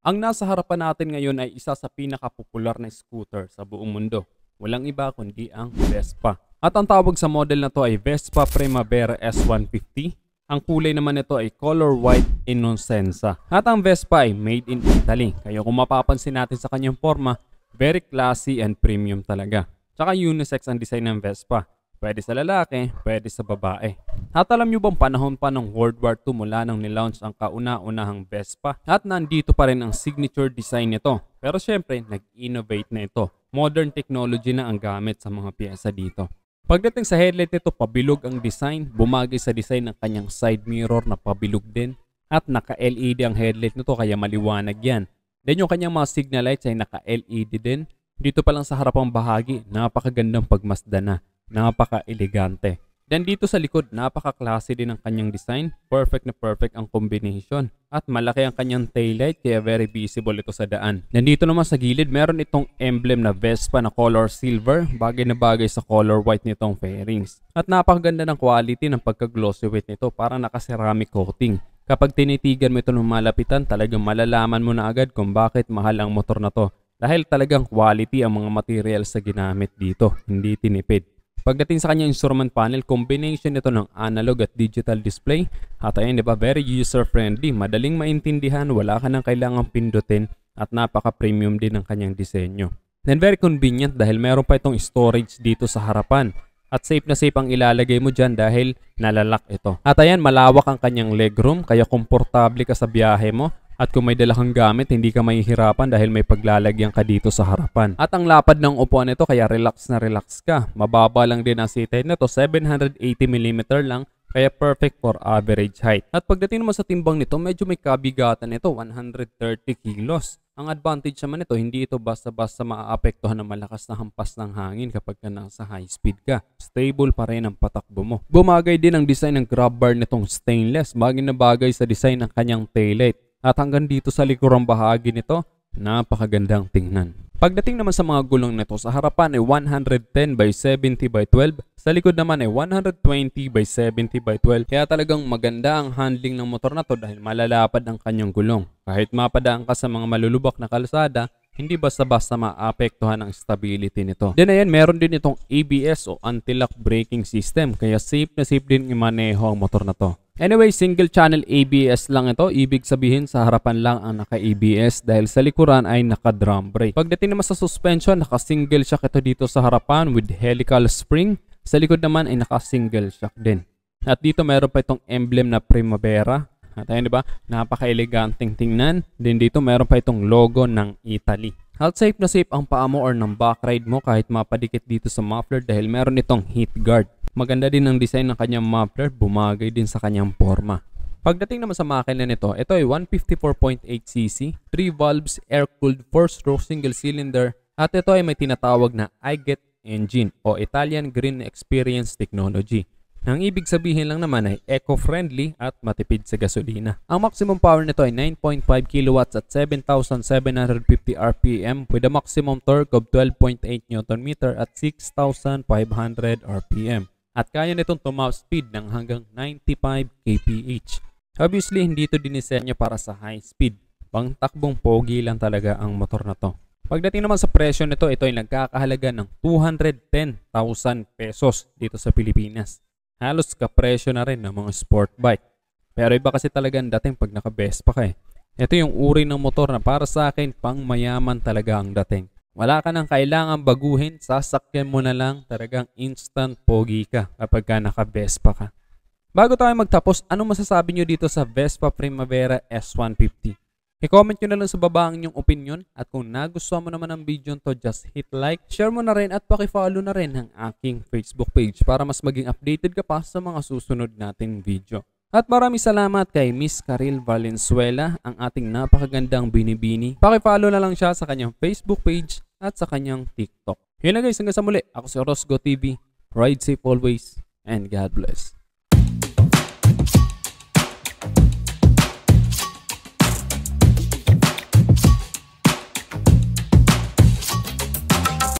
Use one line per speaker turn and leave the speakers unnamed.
Ang nasa harapan natin ngayon ay isa sa pinakapopular na scooter sa buong mundo. Walang iba kundi ang Vespa. At ang tawag sa model na to ay Vespa Primavera S150. Ang kulay naman nito ay color white innocenza. At ang Vespa ay made in Italy. Kaya kung mapapansin natin sa kanyang forma, very classy and premium talaga. Tsaka unisex ang design ng Vespa. Pwede sa lalaki, pwede sa babae. At alam nyo bang panahon pa ng World War II mula nang nilaunch ang kauna-unahang Vespa at nandito pa rin ang signature design nito. Pero syempre, nag-innovate na ito. Modern technology na ang gamit sa mga piyesa dito. Pagdating sa headlight nito, pabilog ang design, bumagay sa design ng kanyang side mirror na pabilog din. At naka-LED ang headlight nito kaya maliwanag yan. Then yung kanyang mga signal lights ay naka-LED din. Dito pa lang sa harapang bahagi, napakagandang pagmasda na. Napaka-elegante. Then dito sa likod, napaka-classy din ang kanyang design. Perfect na perfect ang combination. At malaki ang kanyang taillight kaya very visible ito sa daan. Nandito naman sa gilid, meron itong emblem na Vespa na color silver. Bagay na bagay sa color white nitong fairings. At napakaganda ng quality ng pagka-glossy weight nito. Parang naka-ceramic coating. Kapag tinitigan mo ito ng malapitan, talagang malalaman mo na agad kung bakit mahal ang motor na to. Dahil talagang quality ang mga materials sa ginamit dito, hindi tinipid. Pagdating sa kanyang instrument panel, combination ito ng analog at digital display. At ayun, di ba? Very user-friendly. Madaling maintindihan, wala ka nang kailangang pindutin at napaka-premium din ang kanyang disenyo. Then very convenient dahil meron pa itong storage dito sa harapan. At safe na safe ang ilalagay mo dyan dahil nalalak ito. At ayan, malawak ang kanyang legroom kaya komportable ka sa biyahe mo at kung may dala kang gamit, hindi ka mahihirapan dahil may paglalagyan ka dito sa harapan. At ang lapad ng upuan nito kaya relax na relax ka. Mababa lang din ang seat height na 780mm lang kaya perfect for average height. At pagdating naman sa timbang nito, medyo may kabigatan nito, 130 kilos. Ang advantage naman nito, hindi ito basta-basta maaapektuhan ng malakas na hampas ng hangin kapag ka nasa high speed ka. Stable pa rin ang patakbo mo. Bumagay din ang design ng grab bar nitong stainless, bagay na bagay sa design ng kanyang taillight. At hanggang dito sa likurang bahagi nito, napakagandang tingnan. Pagdating naman sa mga gulong nito, sa harapan ay 110 by 70 by 12, sa likod naman ay 120 by 70 by 12. Kaya talagang maganda ang handling ng motor na to dahil malalapad ang kanyang gulong. Kahit mapadaan ka sa mga malulubak na kalsada, hindi basta-basta maapektuhan ang stability nito. Then ayan, meron din itong ABS o anti-lock braking system kaya safe na safe din imaneho ang motor na to. Anyway, single channel ABS lang ito. Ibig sabihin sa harapan lang ang naka-ABS dahil sa likuran ay naka-drum brake. Pagdating naman sa suspension, naka-single shock ito dito sa harapan with helical spring. Sa likod naman ay naka-single shock din. At dito meron pa itong emblem na Primavera at ayun, di ba? napaka eleganteng tingnan. Din dito, meron pa itong logo ng Italy. At safe na safe ang paa mo or ng back ride mo kahit mapadikit dito sa muffler dahil meron itong heat guard. Maganda din ang design ng kanyang muffler, bumagay din sa kanyang forma. Pagdating naman sa makina nito, ito ay 154.8cc, 3 valves, air-cooled 4-stroke single cylinder, at ito ay may tinatawag na iGet engine o Italian Green Experience Technology. Ang ibig sabihin lang naman ay eco-friendly at matipid sa gasolina. Ang maximum power nito ay 9.5 kW at 7,750 RPM with a maximum torque of 12.8 Nm at 6,500 RPM. At kaya nitong tumaw speed ng hanggang 95 kph. Obviously, hindi ito dinisenyo para sa high speed. Pangtakbong pogi lang talaga ang motor na to. Pagdating naman sa presyo nito, ito ay nagkakahalaga ng 210,000 pesos dito sa Pilipinas halos kapresyo na rin ng mga sport bike. Pero iba kasi talaga ang dating pag naka-Vespa ka eh. Ito yung uri ng motor na para sa akin pang mayaman talaga ang dating. Wala ka nang kailangan baguhin, sasakyan mo na lang talagang instant pogi ka kapag ka naka-Vespa ka. Bago tayo magtapos, ano masasabi nyo dito sa Vespa Primavera S150? I-comment nyo na lang sa baba ang inyong opinion at kung nagustuhan mo naman ang video to, just hit like, share mo na rin at pakifollow na rin ang aking Facebook page para mas maging updated ka pa sa mga susunod nating video. At maraming salamat kay Miss Karil Valenzuela, ang ating napakagandang binibini. Pakifollow na lang siya sa kanyang Facebook page at sa kanyang TikTok. Yun na guys, hanggang sa muli. Ako si Rosgo TV. Ride safe always and God bless.